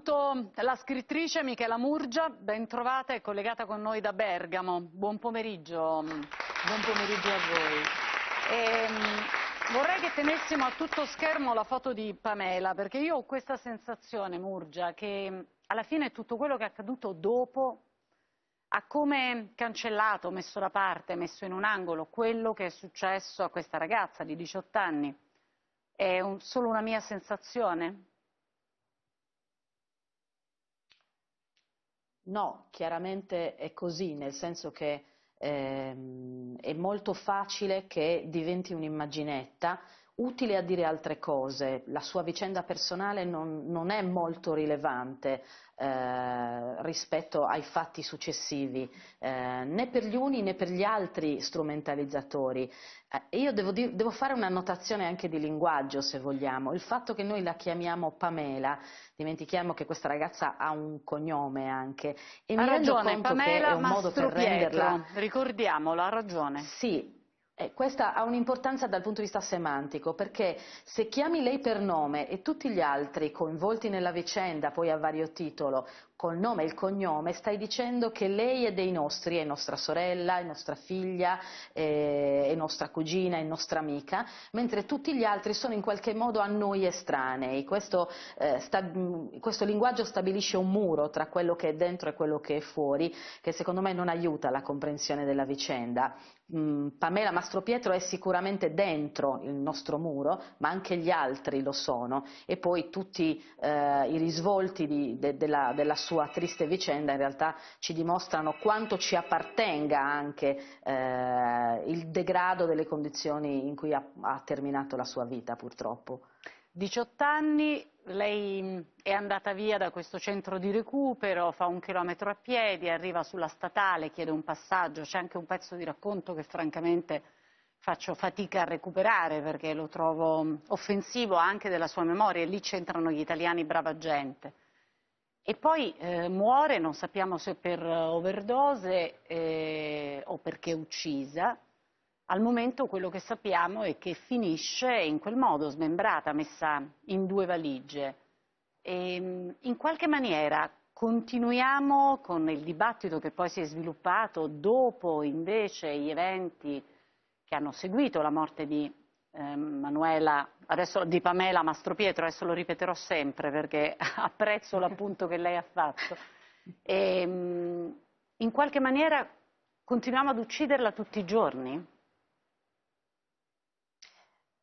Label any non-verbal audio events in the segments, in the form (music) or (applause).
Saluto la scrittrice Michela Murgia, ben trovata e collegata con noi da Bergamo. Buon pomeriggio, buon pomeriggio a voi. E, ehm, vorrei che tenessimo a tutto schermo la foto di Pamela, perché io ho questa sensazione, Murgia, che alla fine tutto quello che è accaduto dopo ha come cancellato, messo da parte, messo in un angolo quello che è successo a questa ragazza di 18 anni. È un, solo una mia sensazione? No, chiaramente è così, nel senso che ehm, è molto facile che diventi un'immaginetta utile a dire altre cose, la sua vicenda personale non, non è molto rilevante eh, rispetto ai fatti successivi, eh, né per gli uni né per gli altri strumentalizzatori. Eh, io devo, devo, fare una notazione anche di linguaggio, se vogliamo. Il fatto che noi la chiamiamo Pamela, dimentichiamo che questa ragazza ha un cognome anche, e ha mi ragione, rendo conto Pamela che è un modo per renderla... Ricordiamolo, ha ragione. Sì, eh, questa ha un'importanza dal punto di vista semantico, perché se chiami lei per nome e tutti gli altri coinvolti nella vicenda, poi a vario titolo, col nome e il cognome stai dicendo che lei è dei nostri, è nostra sorella, è nostra figlia, eh, è, nostra cugina, è nostra amica, mentre tutti gli altri sono in qualche modo a noi estranei. Questo, eh, sta, questo linguaggio stabilisce un muro tra quello che è dentro e quello che è fuori, che secondo me non aiuta la comprensione della vicenda. Mm, Pamela Pietro è sicuramente dentro il nostro muro, ma anche gli altri lo sono, e poi tutti eh, i risvolti di, de, de la, della sua sua triste vicenda in realtà ci dimostrano quanto ci appartenga anche eh, il degrado delle condizioni in cui ha, ha terminato la sua vita purtroppo. 18 anni, lei mm, è andata via da questo centro di recupero, fa un chilometro a piedi, arriva sulla statale, chiede un passaggio, c'è anche un pezzo di racconto che francamente faccio fatica a recuperare perché lo trovo mm, offensivo anche della sua memoria e lì c'entrano gli italiani brava gente. E poi eh, muore, non sappiamo se per eh, overdose eh, o perché uccisa. Al momento quello che sappiamo è che finisce in quel modo, smembrata, messa in due valigie. E, ehm, in qualche maniera continuiamo con il dibattito che poi si è sviluppato dopo invece gli eventi che hanno seguito la morte di eh, Manuela, adesso, di Pamela Mastro Pietro, adesso lo ripeterò sempre perché (laughs) apprezzo l'appunto che lei ha fatto. E, ehm, in qualche maniera continuiamo ad ucciderla tutti i giorni?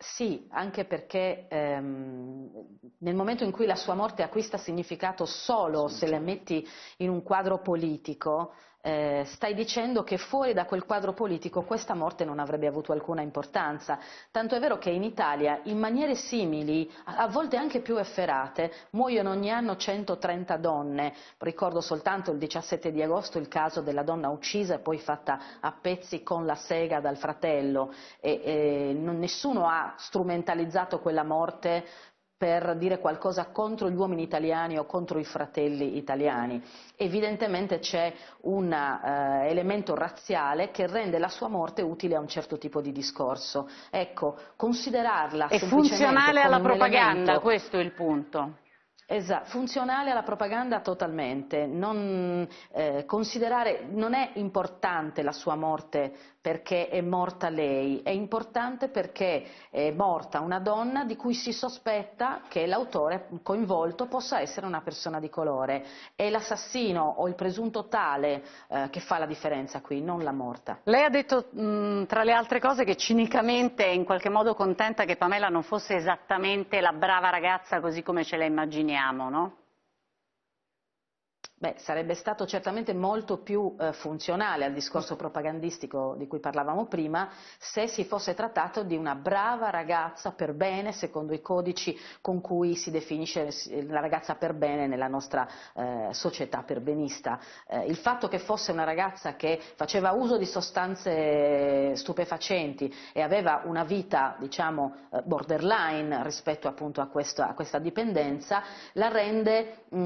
Sì, anche perché ehm, nel momento in cui la sua morte acquista significato solo se la metti in un quadro politico, eh, stai dicendo che fuori da quel quadro politico questa morte non avrebbe avuto alcuna importanza. Tanto è vero che in Italia, in maniere simili, a volte anche più efferate, muoiono ogni anno 130 donne. Ricordo soltanto il 17 di agosto il caso della donna uccisa e poi fatta a pezzi con la sega dal fratello. E, e eh, non, nessuno ha strumentalizzato quella morte per dire qualcosa contro gli uomini italiani o contro i fratelli italiani. Evidentemente c'è un eh, elemento razziale che rende la sua morte utile a un certo tipo di discorso. Ecco, considerarla È funzionale alla propaganda, elemento... questo è il punto. Esatto, funzionale alla propaganda totalmente, non, eh, non, è importante la sua morte perché è morta lei, è importante perché è morta una donna di cui si sospetta che l'autore coinvolto possa essere una persona di colore. È l'assassino o il presunto tale eh, che fa la differenza qui, non la morta. Lei ha detto mh, tra le altre cose che cinicamente è in qualche modo contenta che Pamela non fosse esattamente la brava ragazza così come ce la immaginiamo, no? Beh, sarebbe stato certamente molto più eh, funzionale al discorso propagandistico di cui parlavamo prima se si fosse trattato di una brava ragazza per bene, secondo i codici con cui si definisce la ragazza per bene nella nostra eh, società perbenista. Eh, il fatto che fosse una ragazza che faceva uso di sostanze stupefacenti e aveva una vita, diciamo, eh, borderline rispetto appunto a, questo, a questa dipendenza, la rende... Mh,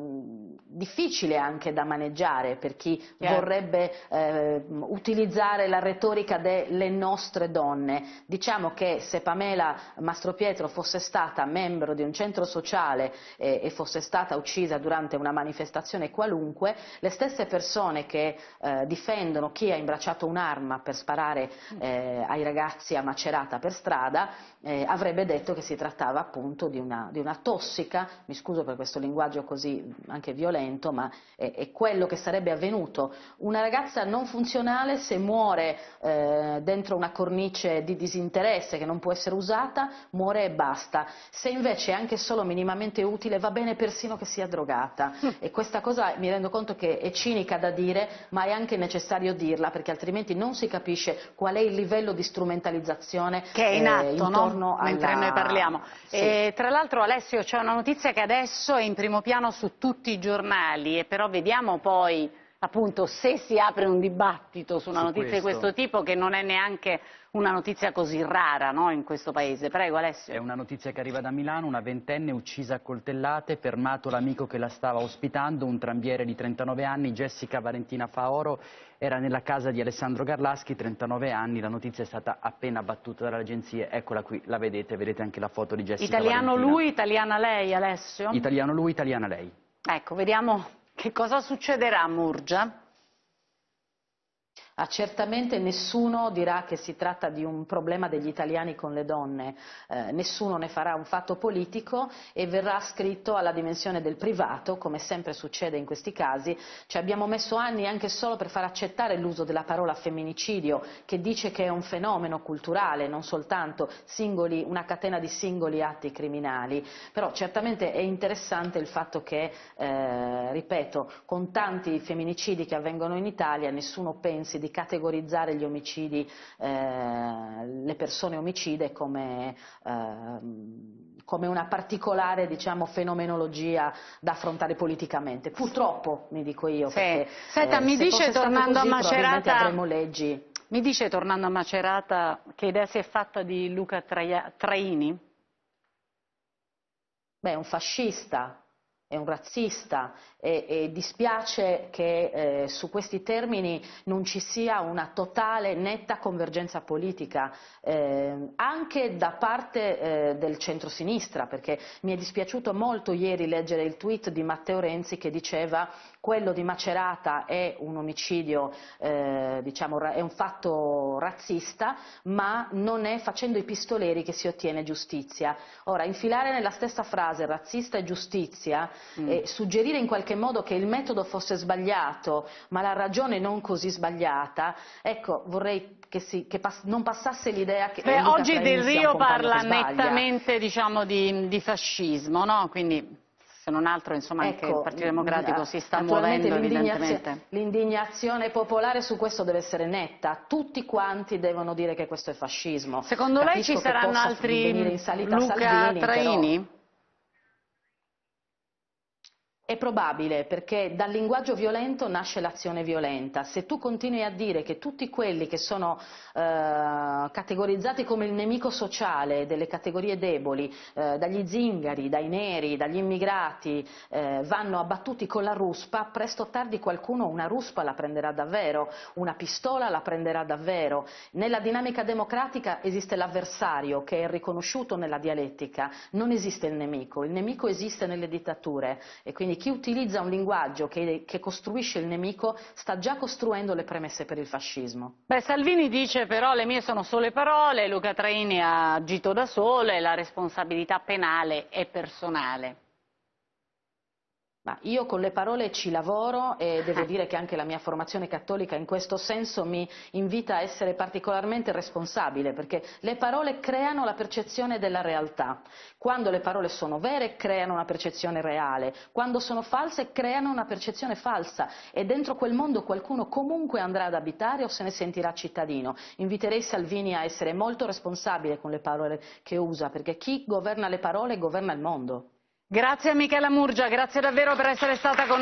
mm, difficile anche da maneggiare per chi yeah. Certo. vorrebbe eh, utilizzare la retorica delle nostre donne. Diciamo che se Pamela Mastro Pietro fosse stata membro di un centro sociale eh, e fosse stata uccisa durante una manifestazione qualunque, le stesse persone che eh, difendono chi ha imbracciato un'arma per sparare eh, ai ragazzi a Macerata per strada eh, avrebbe detto che si trattava appunto di una, di una tossica, mi scuso per questo linguaggio così anche violento, ma è, è, quello che sarebbe avvenuto. Una ragazza non funzionale se muore eh, dentro una cornice di disinteresse che non può essere usata, muore e basta. Se invece è anche solo minimamente utile, va bene persino che sia drogata. Mm. E questa cosa mi rendo conto che è cinica da dire, ma è anche necessario dirla, perché altrimenti non si capisce qual è il livello di strumentalizzazione che è in eh, atto, eh, no? mentre alla... noi parliamo. Sì. E, tra l'altro Alessio c'è una notizia che adesso è in primo piano su tutti i giornali giornali e però vediamo poi appunto se si apre un dibattito su una su notizia questo. di questo tipo che non è neanche una notizia così rara no, in questo paese. Prego Alessio. È una notizia che arriva da Milano, una ventenne uccisa a coltellate, fermato l'amico che la stava ospitando, un trambiere di 39 anni, Jessica Valentina Faoro, era nella casa di Alessandro Garlaschi, 39 anni, la notizia è stata appena battuta dall'agenzia, eccola qui, la vedete, vedete anche la foto di Jessica Italiano Valentina. lui, italiana lei Alessio? Italiano lui, italiana lei. Ecco, vediamo che cosa succederà a Murgia. Ah, certamente nessuno dirà che si tratta di un problema degli italiani con le donne, eh, nessuno ne farà un fatto politico e verrà scritto alla dimensione del privato, come sempre succede in questi casi. Cioè, abbiamo messo anni anche solo per far accettare l'uso della parola femminicidio, che dice che è un fenomeno culturale, non soltanto singoli, una catena di singoli atti criminali. Però certamente è interessante il fatto che, eh, ripeto, con tanti femminicidi che avvengono in Italia nessuno pensi di categorizzare gli omicidi, eh, le persone omicide come, eh, come una particolare diciamo, fenomenologia da affrontare politicamente. Purtroppo, mi dico io, sì. perché Senta, eh, mi se dice, tornando così, a Macerata... leggi. Mi dice, tornando a Macerata, che idea si è fatta di Luca Traia... Traini? Beh, un fascista, è un razzista e, e dispiace che eh, su questi termini non ci sia una totale, netta convergenza politica, eh, anche da parte eh, del centrosinistra, perché mi è dispiaciuto molto ieri leggere il tweet di Matteo Renzi che diceva quello di Macerata è un omicidio, eh, diciamo, è un fatto razzista, ma non è facendo i pistoleri che si ottiene giustizia. Ora, infilare nella stessa frase razzista e giustizia Mm. e suggerire in qualche modo che il metodo fosse sbagliato, ma la ragione non così sbagliata, ecco, vorrei che, si, che pass non passasse l'idea che... Beh, oggi Del Rio parla nettamente diciamo, di, di, fascismo, no? Quindi se non altro insomma, ecco, anche il ecco, Partito Democratico si sta muovendo evidentemente. L'indignazione popolare su questo deve essere netta, tutti quanti devono dire che questo è fascismo. Secondo Capisco lei ci saranno altri Luca Salvini, Traini? Però... È probabile perché dal linguaggio violento nasce l'azione violenta. Se tu continui a dire che tutti quelli che sono eh, categorizzati come il nemico sociale delle categorie deboli, eh, dagli zingari, dai neri, dagli immigrati, eh, vanno abbattuti con la ruspa, presto o tardi qualcuno una ruspa la prenderà davvero, una pistola la prenderà davvero. Nella dinamica democratica esiste l'avversario che è riconosciuto nella dialettica, non esiste il nemico. Il nemico esiste nelle dittature chi utilizza un linguaggio che, che, costruisce il nemico sta già costruendo le premesse per il fascismo. Beh, Salvini dice però le mie sono sole parole, Luca Traini ha agito da solo e la responsabilità penale è personale. Ma io con le parole ci lavoro e (laughs) devo dire che anche la mia formazione cattolica in questo senso mi invita a essere particolarmente responsabile perché le parole creano la percezione della realtà. Quando le parole sono vere creano una percezione reale, quando sono false creano una percezione falsa e dentro quel mondo qualcuno comunque andrà ad abitare o se ne sentirà cittadino. Inviterei Salvini a essere molto responsabile con le parole che usa perché chi governa le parole governa il mondo grazie a michela murgia grazie davvero per essere stata con noi